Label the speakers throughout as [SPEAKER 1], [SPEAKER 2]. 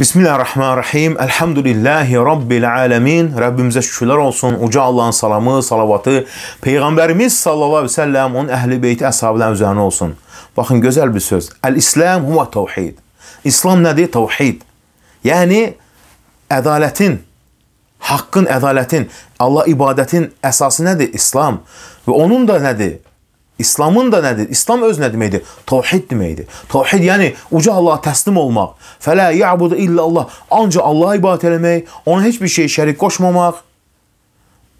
[SPEAKER 1] Bismillahirrahmanirrahim. Elhamdülillahi Rabbil alemin. Rabbimize şükürlər olsun. Uca Allahın salamı, salavatı, Peyğəmbərimiz sallallahu aleyhi ve sellem, onun əhl-i beyti əshablərin üzərinə olsun. Baxın, gözəl bir söz. Əl-İslam huva tavhid. İslam nədir? Tavhid. Yəni, ədalətin, haqqın ədalətin, Allah ibadətin əsası nədir? İslam. Və onun da nədir? İslamın da nədir? İslam öz nə deməkdir? Tovhid deməkdir. Tovhid yəni uca Allaha təslim olmaq. Fələ ya'budu illə Allah. Ancaq Allaha ibadət eləmək, ona heç bir şey şərik qoşmamaq.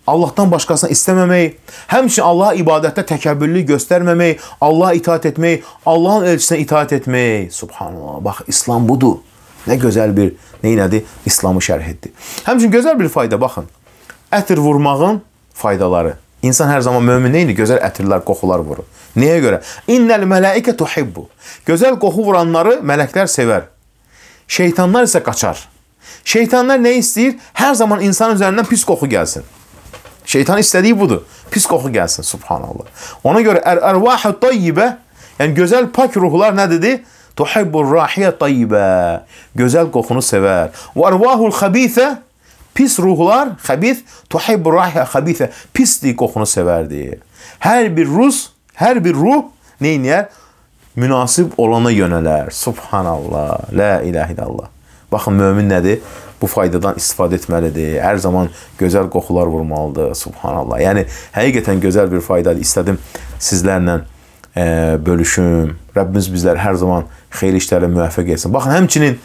[SPEAKER 1] Allahdan başqasını istəməmək, həmçinin Allaha ibadətdə təkəbbürlük göstərməmək, Allaha itaat etmək, Allahın elçisinə itaat etmək. Subhanallah. Bax, İslam budur. Nə gözəl bir neynədir? İslamı şərh etdi. Həmçinin gözəl bir fayda baxın. Ətir vurmağın faydaları. İnsan hər zaman mömin deyil, gözəl ətirlər, qoxular vurur. Niyə görə? İnnəl mələikə tuhibbu. Gözəl qoxu vuranları mələklər sevər. Şeytanlar isə qaçar. Şeytanlar nə istəyir? Hər zaman insan üzərindən pis qoxu gəlsin. Şeytan istədiyi budur. Pis qoxu gəlsin, subhanallah. Ona görə ər-ərvahü tayyibə, yəni gözəl pak ruhlar nə dedi? Tuhibbur rahiyə tayyibə. Gözəl qoxunu sevər. Və ərvahul xabitə, Pis ruhlar, xəbith, tuhibbu rahiha xəbithə, pislik qoxunu sevərdi. Hər bir rus, hər bir ruh neyniyər? Münasib olana yönələr. Subhanallah, la ilahe illallah. Baxın, mömin nədir? Bu faydadan istifadə etməlidir. Hər zaman gözəl qoxular vurmalıdır. Subhanallah. Yəni, həqiqətən gözəl bir faydadır. İstədim sizlərlə e, bölüşüm. Rəbbimiz bizlər hər zaman xeyir işlərlə müvəffəq etsin. Baxın, həmçinin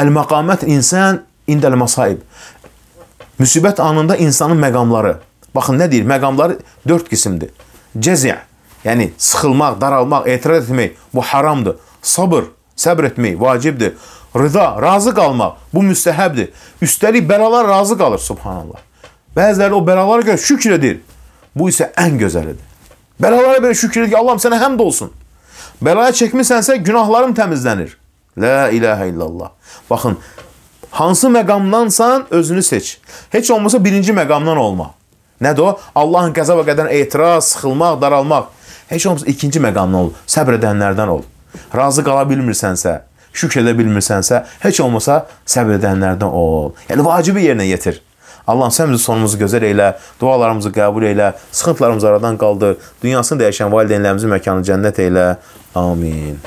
[SPEAKER 1] Əl-məqamət insan indəl-məsaib. Müsibət anında insanın məqamları. Baxın, nə deyir? Məqamları dörd qisimdir. Cəzi, yəni sıxılmaq, daralmaq, etiraz etmək, bu haramdır. Sabır, səbr etmək vacibdir. Rıza, razı qalmaq, bu müstəhəbdir. Üstəlik, bəlalar razı qalır, subhanallah. Bəziləri o bəlalara görə şükür edir. Bu isə ən gözəlidir. Bəlalara belə şükür edir ki, Allahım sənə həmd olsun. Bəlaya çəkmisənsə, günahlarım təmizlənir. La ilahə illallah. Baxın, Hansı məqamdansan özünü seç. Heç olmasa birinci məqamdan olma. Nədir o? Allahın qəzaba qədər etiraz, sıxılmaq, daralmaq. Heç olmasa ikinci məqamdan ol. Səbr edənlərdən ol. Razı qala bilmirsənsə, şükr edə bilmirsənsə, heç olmasa səbr edənlərdən ol. Yəni vacibi yerinə yetir. Allahım sən bizim sonumuzu gözəl elə, dualarımızı qəbul elə, sıxıntılarımızı aradan qaldır, dünyasını dəyişən valideynlərimizin məkanı cənnət elə. Amin.